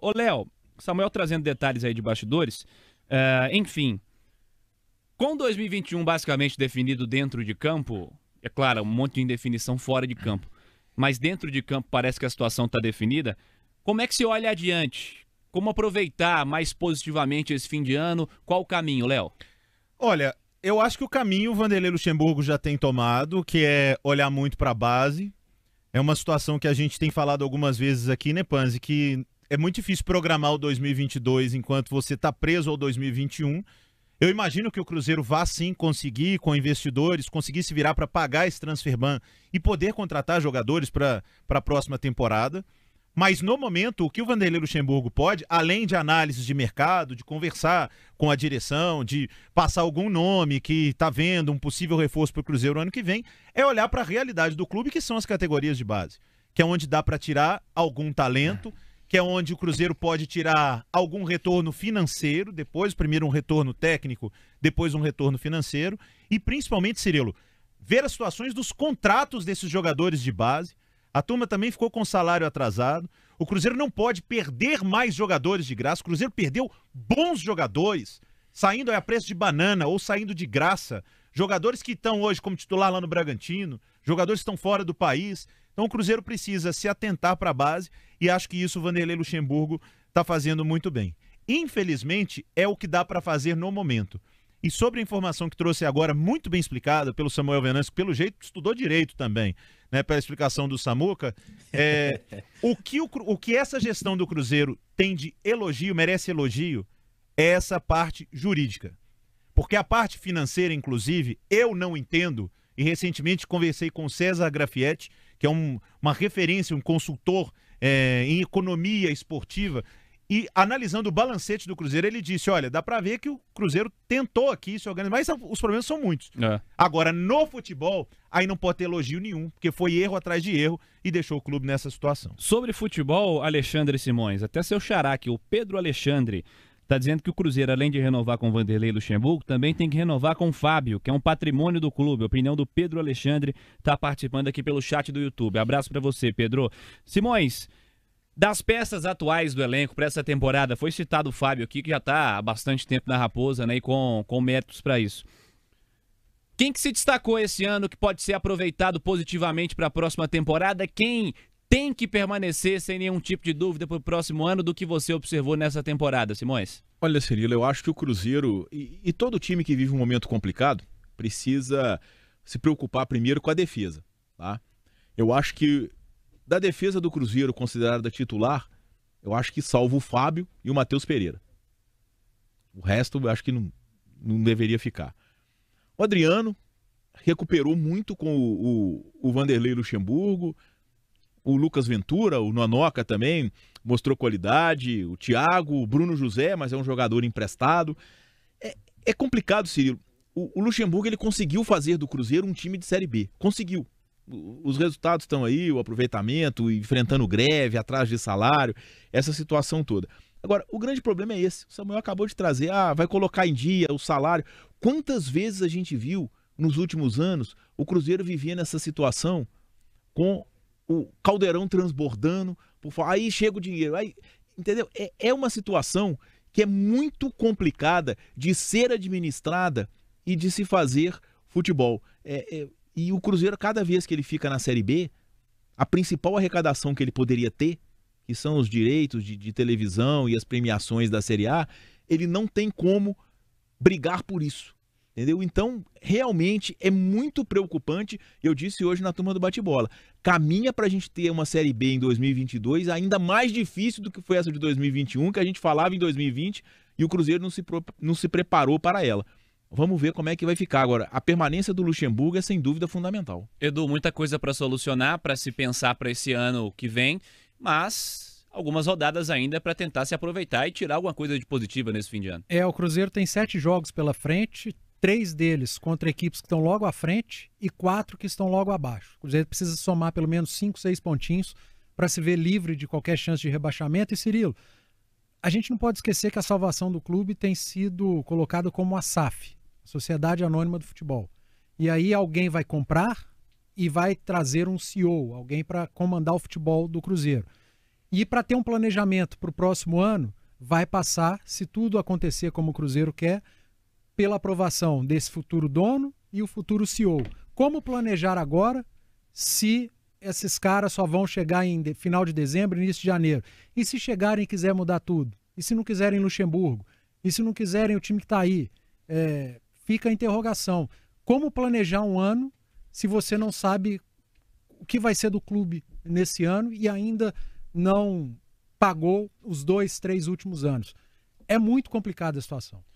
Ô, Léo, Samuel trazendo detalhes aí de bastidores. Uh, enfim, com 2021 basicamente definido dentro de campo, é claro, um monte de indefinição fora de campo, mas dentro de campo parece que a situação está definida. Como é que se olha adiante? Como aproveitar mais positivamente esse fim de ano? Qual o caminho, Léo? Olha, eu acho que o caminho o Vanderlei Luxemburgo já tem tomado, que é olhar muito para a base. É uma situação que a gente tem falado algumas vezes aqui, né, Panzi, que é muito difícil programar o 2022 enquanto você está preso ao 2021. Eu imagino que o Cruzeiro vá sim conseguir, com investidores, conseguir se virar para pagar esse transfer ban e poder contratar jogadores para a próxima temporada. Mas no momento, o que o Vanderlei Luxemburgo pode, além de análises de mercado, de conversar com a direção, de passar algum nome que está vendo um possível reforço para o Cruzeiro ano que vem, é olhar para a realidade do clube, que são as categorias de base, que é onde dá para tirar algum talento. É que é onde o Cruzeiro pode tirar algum retorno financeiro, depois, primeiro um retorno técnico, depois um retorno financeiro, e principalmente, Cirilo, ver as situações dos contratos desses jogadores de base. A turma também ficou com salário atrasado. O Cruzeiro não pode perder mais jogadores de graça. O Cruzeiro perdeu bons jogadores, saindo é, a preço de banana ou saindo de graça. Jogadores que estão hoje como titular lá no Bragantino, jogadores que estão fora do país. Então o Cruzeiro precisa se atentar para a base e acho que isso o Vanderlei Luxemburgo está fazendo muito bem. Infelizmente, é o que dá para fazer no momento. E sobre a informação que trouxe agora, muito bem explicada pelo Samuel Venâncio, que pelo jeito estudou direito também, né, pela explicação do Samuca, é, o, que o, o que essa gestão do Cruzeiro tem de elogio, merece elogio, é essa parte jurídica. Porque a parte financeira, inclusive, eu não entendo e recentemente conversei com César Grafietti, que é um, uma referência, um consultor é, em economia esportiva. E analisando o balancete do Cruzeiro, ele disse: olha, dá para ver que o Cruzeiro tentou aqui se organizar, mas os problemas são muitos. É. Agora, no futebol, aí não pode ter elogio nenhum, porque foi erro atrás de erro e deixou o clube nessa situação. Sobre futebol, Alexandre Simões, até seu xará aqui, o Pedro Alexandre, Está dizendo que o Cruzeiro, além de renovar com Vanderlei Luxemburgo, também tem que renovar com o Fábio, que é um patrimônio do clube. A opinião do Pedro Alexandre está participando aqui pelo chat do YouTube. Abraço para você, Pedro. Simões, das peças atuais do elenco para essa temporada, foi citado o Fábio aqui, que já está há bastante tempo na Raposa né, e com, com métodos para isso. Quem que se destacou esse ano que pode ser aproveitado positivamente para a próxima temporada? Quem tem que permanecer sem nenhum tipo de dúvida para o próximo ano do que você observou nessa temporada, Simões? Olha, Cirilo, eu acho que o Cruzeiro e, e todo time que vive um momento complicado precisa se preocupar primeiro com a defesa. Tá? Eu acho que da defesa do Cruzeiro considerada titular, eu acho que salvo o Fábio e o Matheus Pereira. O resto eu acho que não, não deveria ficar. O Adriano recuperou muito com o, o, o Vanderlei Luxemburgo, o Lucas Ventura, o Nonoca também mostrou qualidade, o Thiago, o Bruno José, mas é um jogador emprestado. É, é complicado, Cirilo. O, o, Luxemburgo ele conseguiu fazer do Cruzeiro um time de Série B. Conseguiu. Os resultados estão aí, o aproveitamento, enfrentando greve, atrás de salário, essa situação toda. Agora, o grande problema é esse. O Samuel acabou de trazer, ah, vai colocar em dia o salário. Quantas vezes a gente viu nos últimos anos o Cruzeiro vivia nessa situação com o caldeirão transbordando, por aí chega o dinheiro. Aí, entendeu? É, é uma situação que é muito complicada de ser administrada e de se fazer futebol. É, é, e o Cruzeiro, cada vez que ele fica na Série B, a principal arrecadação que ele poderia ter, que são os direitos de, de televisão e as premiações da Série A, ele não tem como brigar por isso. Entendeu? Então, realmente é muito preocupante. Eu disse hoje na turma do bate-bola. Caminha para a gente ter uma Série B em 2022 ainda mais difícil do que foi essa de 2021, que a gente falava em 2020 e o Cruzeiro não se, não se preparou para ela. Vamos ver como é que vai ficar agora. A permanência do Luxemburgo é sem dúvida fundamental. Edu, muita coisa para solucionar, para se pensar para esse ano que vem, mas algumas rodadas ainda para tentar se aproveitar e tirar alguma coisa de positiva nesse fim de ano. É, o Cruzeiro tem sete jogos pela frente, três deles contra equipes que estão logo à frente e quatro que estão logo abaixo. O Cruzeiro precisa somar pelo menos cinco, seis pontinhos para se ver livre de qualquer chance de rebaixamento. E Cirilo, a gente não pode esquecer que a salvação do clube tem sido colocada como a SAF, Sociedade Anônima do Futebol. E aí alguém vai comprar e vai trazer um CEO, alguém para comandar o futebol do Cruzeiro. E para ter um planejamento para o próximo ano, vai passar, se tudo acontecer como o Cruzeiro quer, pela aprovação desse futuro dono e o futuro CEO. Como planejar agora se esses caras só vão chegar em de, final de dezembro, início de janeiro? E se chegarem e quiser mudar tudo? E se não quiserem Luxemburgo? E se não quiserem o time que está aí? É, fica a interrogação. Como planejar um ano se você não sabe o que vai ser do clube nesse ano e ainda não pagou os dois, três últimos anos? É muito complicada a situação.